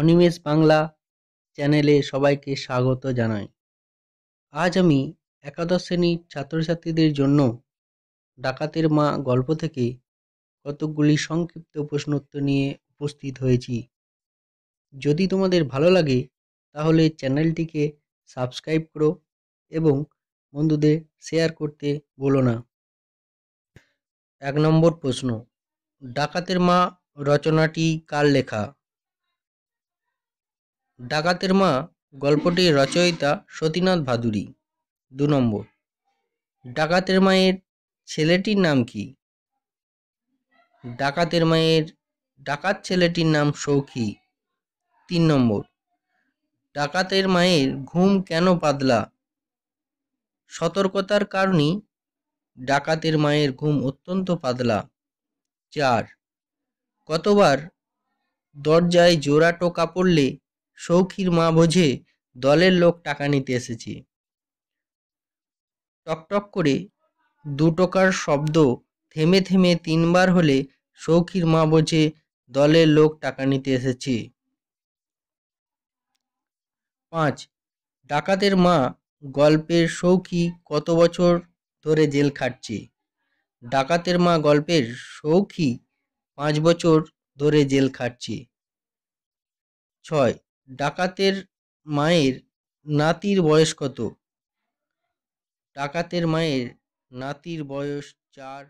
অনিমেষ বাংলা চ্যানেলে সবাইকে স্বাগত জানাই আজ আমি একাদশ শ্রেণীর ছাত্রছাত্রীদের জন্য ডাকাতের মা গল্প থেকে কতকগুলি সংক্ষিপ্ত প্রশ্নোত্তর নিয়ে উপস্থিত হয়েছি যদি তোমাদের ভালো লাগে তাহলে চ্যানেলটিকে সাবস্ক্রাইব করো এবং বন্ধুদের শেয়ার করতে বলো না এক নম্বর প্রশ্ন ডাকাতের মা রচনাটি কার লেখা ডাকাতের মা গল্পটির রচয়িতা সতীনাথ ভাদুরী দু নম্বর ডাকাতের মায়ের ছেলেটির নাম কি ডাকাতের মায়ের ডাকাত ছেলেটির নাম সৌখী তিন নম্বর ডাকাতের মায়ের ঘুম কেন পাতলা সতর্কতার কারণে ডাকাতের মায়ের ঘুম অত্যন্ত পাতলা চার কতবার দরজায় জোড়া টোকা পড়লে সৌখীর মা বোঝে দলের লোক টাকা নিতে এসেছে টকটক করে দু শব্দ থেমে থেমে তিনবার হলে সৌখীর মা বোঝে দলের লোক টাকা নিতে এসেছে পাঁচ ডাকাতের মা গল্পের সৌখী কত বছর ধরে জেল খাটছে ডাকাতের মা গল্পের সৌখী পাঁচ বছর ধরে জেল খাটছে ছয় ডাকাতের মায়ের নাতির বয়স কত ডাকাতের মায়ের নাতির বয়স চার